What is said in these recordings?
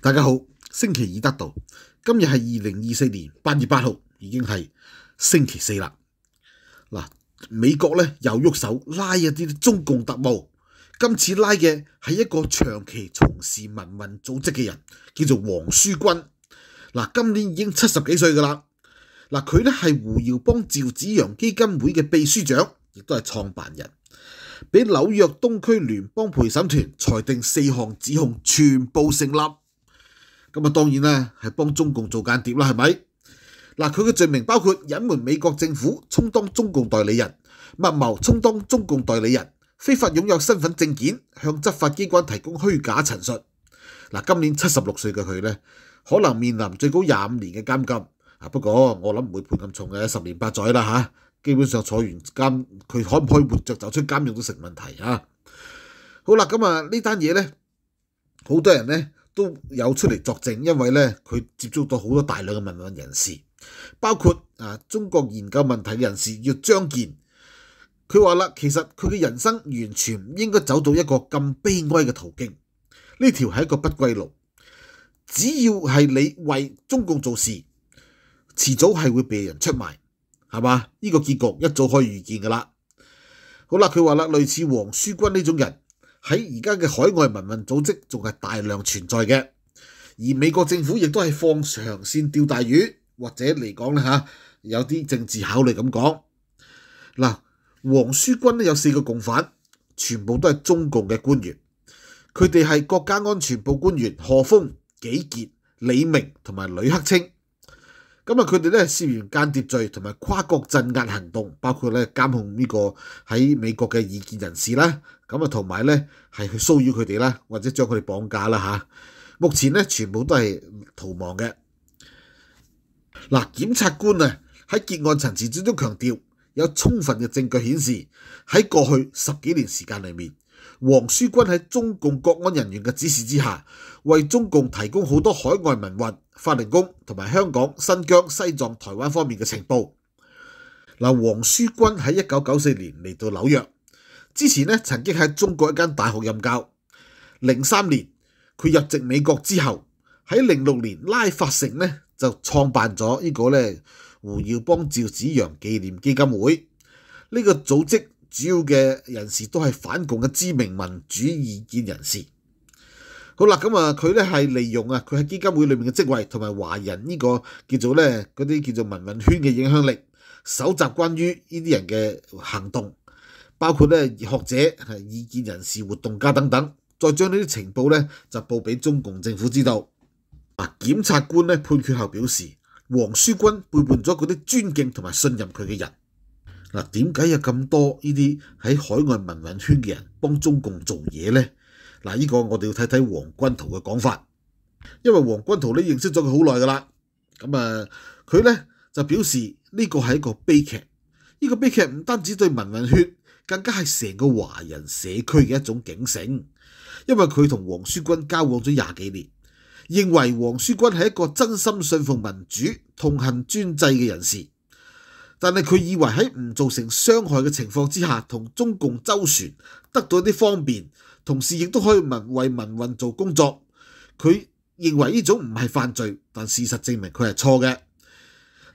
大家好，星期二得到，今日系二零二四年八月八号，已经系星期四啦。嗱，美国咧又喐手拉一啲中共特务，今次拉嘅系一个长期从事文运组织嘅人，叫做黄书军。嗱，今年已经七十几岁噶啦。嗱，佢咧系胡耀邦、赵子阳基金会嘅秘书长，亦都系创办人，俾纽约东区联邦陪审团裁定四项指控全部成立。咁啊，當然啦，係幫中共做間諜啦，係咪？嗱，佢嘅罪名包括隱瞞美國政府、充當中共代理人、密謀充當中共代理人、非法擁有身份證件、向執法機關提供虛假陳述。嗱，今年七十六歲嘅佢咧，可能面臨最高廿五年嘅監禁。啊，不過我諗唔會判咁重嘅，十年八載啦嚇。基本上坐完監，佢可唔可以活着走出監獄都成問題啊？好啦，咁啊呢單嘢咧，好多人咧。都有出嚟作證，因為咧佢接觸到好多大量嘅民問人士，包括啊中國研究問題嘅人士，叫張健，佢話啦，其實佢嘅人生完全唔應該走到一個咁悲哀嘅途徑，呢條係一個不歸路。只要係你為中共做事，遲早係會被人出賣，係嘛？呢個結局一早可以預見噶啦。好啦，佢話啦，類似黃書君呢種人。喺而家嘅海外文運組織仲係大量存在嘅，而美國政府亦都係放長線釣大魚，或者嚟講咧嚇，有啲政治考慮咁講。嗱，王書軍咧有四個共犯，全部都係中共嘅官員，佢哋係國家安全部官員何峰、紀傑、李明同埋呂克清。咁啊，佢哋咧涉嫌間諜罪同埋跨國鎮壓行動，包括咧監控呢個喺美國嘅意見人士啦，咁啊同埋咧係去騷擾佢哋啦，或者將佢哋綁架啦嚇。目前咧全部都係逃亡嘅。嗱，檢察官啊喺結案陳詞之中強調，有充分嘅證據顯示喺過去十幾年時間裏面。黄书军喺中共国安人员嘅指示之下，为中共提供好多海外民运、法轮功同埋香港、新疆、西藏、台湾方面嘅情报。嗱，黄书军喺一九九四年嚟到纽约，之前呢曾经喺中国一间大学任教。零三年佢入籍美国之后，喺零六年拉法城呢就创办咗呢个呢胡耀邦、赵子阳纪念基金会呢个组织。主要嘅人士都係反共嘅知名民主意見人士。好啦，咁啊，佢咧係利用啊，佢喺基金會裏面嘅職位同埋華人呢個叫做咧嗰啲叫做文運圈嘅影響力，搜集關於呢啲人嘅行動，包括咧學者、意見人士、活動家等等，再將呢啲情報咧就報俾中共政府知道。啊，檢察官咧判決後表示，黃書軍背叛咗嗰啲尊敬同埋信任佢嘅人。嗱，點解有咁多呢啲喺海外文運圈嘅人幫中共做嘢呢？嗱，呢個我哋要睇睇黃君圖嘅講法，因為黃君圖咧認識咗佢好耐噶啦。咁啊，佢呢就表示呢個係一個悲劇，呢個悲劇唔單止對文運圈，更加係成個華人社區嘅一種警醒。因為佢同黃書君交往咗廿幾年，認為黃書君係一個真心信奉民主、痛恨專制嘅人士。但系佢以為喺唔造成傷害嘅情況之下，同中共周旋得到啲方便，同時亦都可以民為民運做工作。佢認為呢種唔係犯罪，但事實證明佢係錯嘅。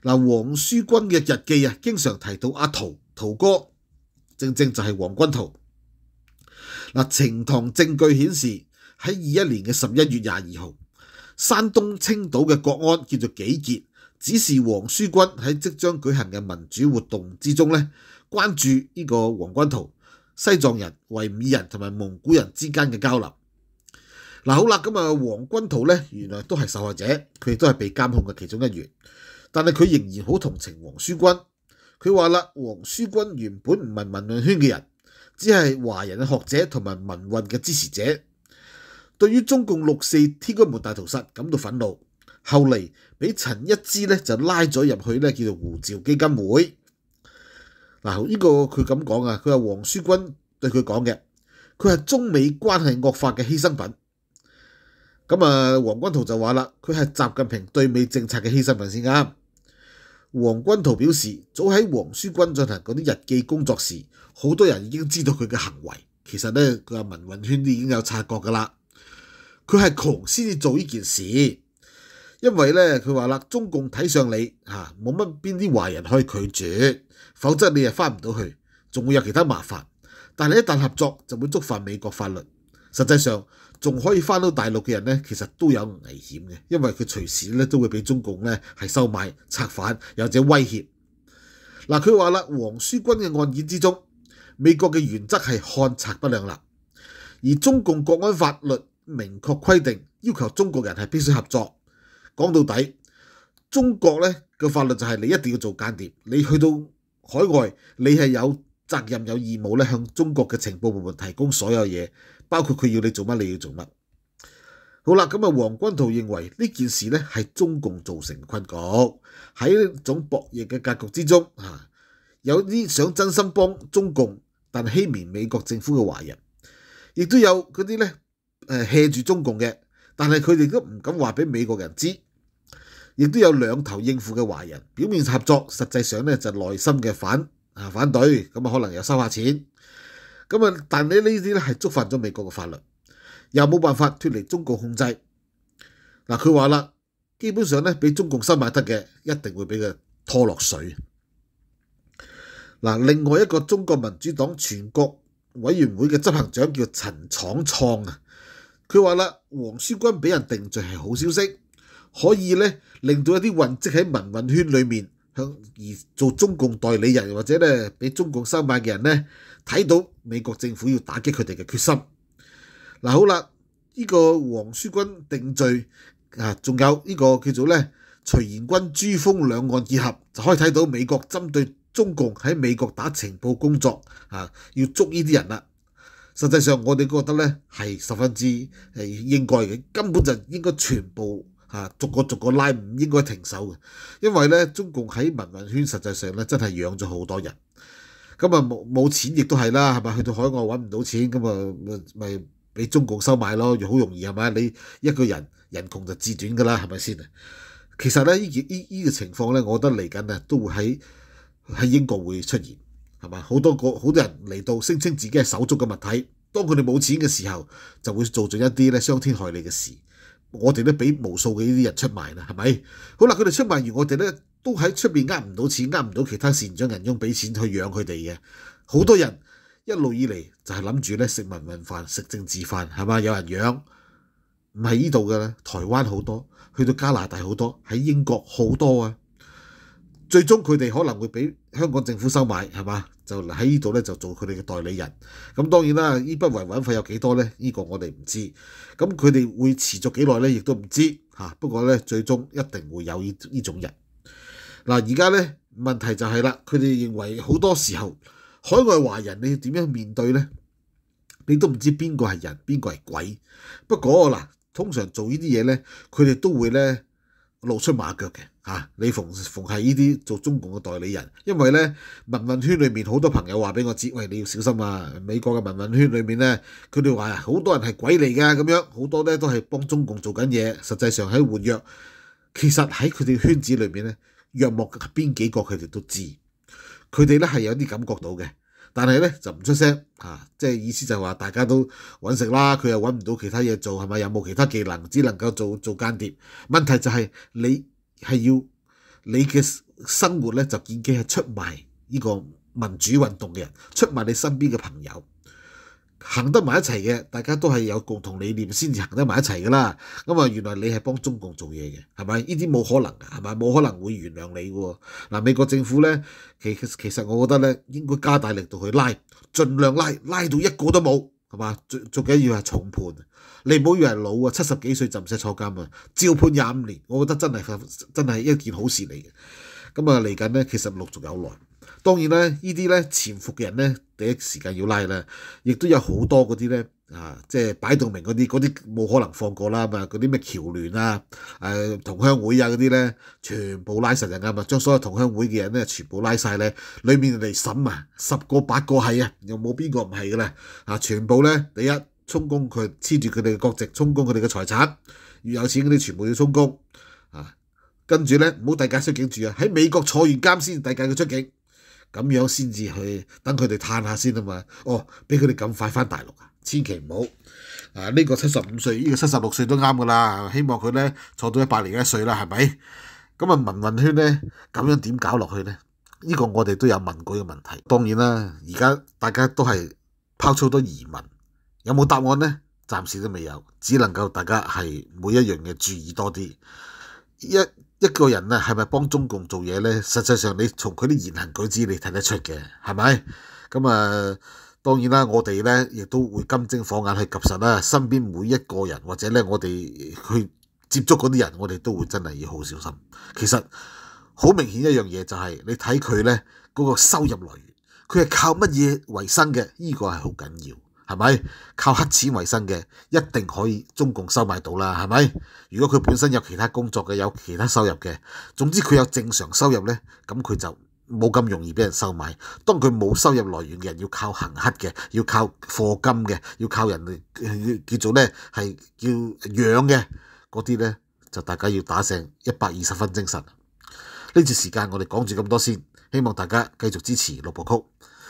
嗱，黃書軍嘅日記啊，經常提到阿陶陶哥，正正就係黃君圖。嗱，呈堂證據顯示喺二一年嘅十一月廿二號，山東青島嘅國安叫做幾傑。只是黄书军喺即将举行嘅民主活动之中咧，关注呢个黄君图、西藏人、维吾人同埋蒙古人之间嘅交流。嗱好啦，咁啊，黄君图咧，原来都系受害者，佢亦都系被监控嘅其中一员。但系佢仍然好同情黄书军。佢话啦，黄书军原本唔系文论圈嘅人，只系华人嘅学者同埋民运嘅支持者，对于中共六四天安门大屠杀感到愤怒。后嚟俾陳一之咧就拉咗入去咧，叫做護照基金會。嗱，呢個佢咁講啊，佢係黃書軍對佢講嘅，佢係中美關係惡化嘅犧牲品。咁啊，黃君圖就話啦，佢係習近平對美政策嘅犧牲品先啱。黃君圖表示，早喺黃書軍進行嗰啲日記工作時，好多人已經知道佢嘅行為。其實咧，佢話文運圈都已經有察覺噶啦。佢係窮先至做呢件事。因為咧，佢話啦，中共睇上你嚇，冇乜邊啲華人可以拒絕，否則你又翻唔到去，仲會有其他麻煩。但係一旦合作，就會觸犯美國法律。實際上，仲可以翻到大陸嘅人咧，其實都有危險嘅，因為佢隨時咧都會俾中共咧係收買、策反，有者威脅。嗱，佢話啦，黃舒軍嘅案件之中，美國嘅原則係看拆不良啦，而中共國安法律明確規定要求中國人係必須合作。講到底，中國咧個法律就係你一定要做間諜，你去到海外，你係有責任有義務咧向中國嘅情報部門提供所有嘢，包括佢要你做乜，你要做乜。好啦，咁啊，黃君圖認為呢件事咧係中共造成困局，喺一種博弈嘅格局之中啊，有啲想真心幫中共但欺騙美國政府嘅華人，亦都有嗰啲咧誒住中共嘅，但係佢哋都唔敢話俾美國人知。亦都有兩頭應付嘅華人，表面合作，實際上咧就內心嘅反啊反對，咁啊可能又收下錢，咁啊但你呢啲咧係觸犯咗美國嘅法律，又冇辦法脱離中共控制。嗱，佢話啦，基本上咧俾中共收買得嘅，一定會俾佢拖落水。嗱，另外一個中國民主黨全國委員會嘅執行長叫陳廠創啊，佢話啦，黃書軍俾人定罪係好消息。可以咧，令到一啲混迹喺民運圈裏面，向而做中共代理人或者咧俾中共收買嘅人咧，睇到美國政府要打擊佢哋嘅決心。嗱好啦，呢個黃書軍定罪啊，仲有呢個叫做咧徐延軍珠峰兩岸结合，就可以睇到美國針對中共喺美國打情報工作啊，要捉呢啲人啦。實際上我哋覺得咧係十分之係應該嘅，根本就應該全部。啊，逐個逐個拉唔應該停手嘅，因為咧中共喺文運圈實際上咧真係養咗好多人，咁啊冇冇錢亦都係啦，係咪去到海外揾唔到錢，咁啊咪咪俾中共收買咯，好容易係咪？你一個人人窮就自短噶啦，係咪先？其實咧依件依依個情況咧，我覺得嚟緊啊，都會喺喺英國會出現，係嘛？好多個好多人嚟到聲稱自己係手足嘅物體，當佢哋冇錢嘅時候，就會做咗一啲咧傷天害理嘅事。我哋都俾無數嘅呢啲人出賣啦，係咪？好啦，佢哋出賣完，我哋咧都喺出面呃唔到錢，呃唔到其他善長人翁俾錢去養佢哋嘅。好多人一路以嚟就係諗住咧食民運飯、食政治飯，係嘛？有人養唔係呢度嘅，台灣好多，去到加拿大好多，喺英國好多啊！最終佢哋可能會俾香港政府收買，係嘛？就喺呢度咧，就做佢哋嘅代理人。咁當然啦，呢筆維穩費有幾多咧？呢個我哋唔知。咁佢哋會持續幾耐咧，亦都唔知嚇。不過咧，最終一定會有呢呢種人。嗱，而家咧問題就係啦，佢哋認為好多時候海外華人，你點樣面對咧？你都唔知邊個係人，邊個係鬼。不過嗱，通常做呢啲嘢咧，佢哋都會咧。露出馬腳嘅嚇，你逢逢係呢啲做中共嘅代理人，因為咧文運圈裏面好多朋友話俾我知，喂你要小心啊！美國嘅文運圈裏面咧，佢哋話好多人係鬼嚟㗎咁樣，好多咧都係幫中共做緊嘢，實際上喺換藥，其實喺佢哋圈子裏面咧，藥莫邊幾個佢哋都知，佢哋咧係有啲感覺到嘅。但係咧就唔出聲即係意思就係話大家都揾食啦，佢又揾唔到其他嘢做係咪？有冇其他技能，只能夠做做間諜。問題就係你係要你嘅生活咧，就已機係出賣呢個民主運動嘅人，出賣你身邊嘅朋友。行得埋一齊嘅，大家都係有共同理念先至行得埋一齊噶啦。咁啊，原來你係幫中共做嘢嘅，係咪？呢啲冇可能㗎，係咪？冇可能會原諒你喎。嗱，美國政府呢，其其實我覺得呢，應該加大力度去拉，盡量拉，拉到一個都冇，係嘛？最最緊要係重判。你唔好以為老啊，七十幾歲就唔使坐監啊，照判廿五年。我覺得真係真係一件好事嚟嘅。咁啊，嚟緊呢，其實陸續有來。當然啦，呢啲咧潛伏嘅人咧，第一時間要拉啦。亦都有好多嗰啲咧啊，即係擺到明嗰啲，嗰啲冇可能放過啦嘛。嗰啲咩橋聯啊、誒同鄉會啊嗰啲咧，全部拉實人啊嘛。將所有同鄉會嘅人咧全部拉晒咧，裏面嚟審啊，十個八個係啊，又冇邊個唔係嘅啦啊！全部咧第一充公佢黐住佢哋嘅國籍，充公佢哋嘅財產，越有錢嗰啲全部要充公啊。跟住咧唔好第界出境住啊，喺美國坐完監先第界佢出境。咁樣先至去等佢哋嘆下先啊嘛！哦，俾佢哋咁快翻大陸啊！千祈唔好啊！呢個七十五歲，呢個七十六歲都啱噶啦。希望佢咧坐到一百零一歲啦，係咪？咁啊，民運圈咧咁樣點搞落去咧？呢個我哋都有問過嘅問題。當然啦，而家大家都係拋出多疑問，有冇答案咧？暫時都未有，只能夠大家係每一樣嘅注意多啲一。一個人咧係咪幫中共做嘢咧？實際上你從佢啲言行舉止你睇得出嘅，係咪？咁啊，當然啦，我哋咧亦都會金睛火眼去及實啦。身邊每一個人或者咧，我哋去接觸嗰啲人，我哋都會真係要好小心。其實好明顯一樣嘢就係你睇佢咧嗰個收入來源，佢係靠乜嘢為生嘅？依個係好緊要。系咪靠黑錢為生嘅，一定可以中共收買到啦？系咪？如果佢本身有其他工作嘅，有其他收入嘅，總之佢有正常收入呢，咁佢就冇咁容易俾人收買。當佢冇收入來源嘅人，要靠行乞嘅，要靠貨金嘅，要靠人哋叫做呢係叫養嘅嗰啲呢，就大家要打成一百二十分精神。呢次時間我哋講住咁多先，希望大家繼續支持六部曲。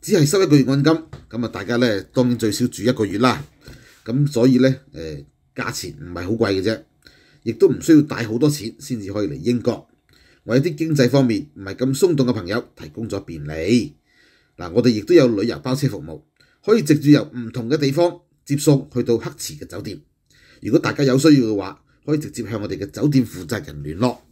只系收一个月按金，咁啊，大家咧当然最少住一个月啦，咁所以咧诶，价钱唔系好贵嘅啫，亦都唔需要带好多钱先至可以嚟英国。我有啲经济方面唔系咁松动嘅朋友，提供咗便利。嗱，我哋亦都有旅游包车服务，可以直接由唔同嘅地方接送去到黑池嘅酒店。如果大家有需要嘅话，可以直接向我哋嘅酒店负责人联络。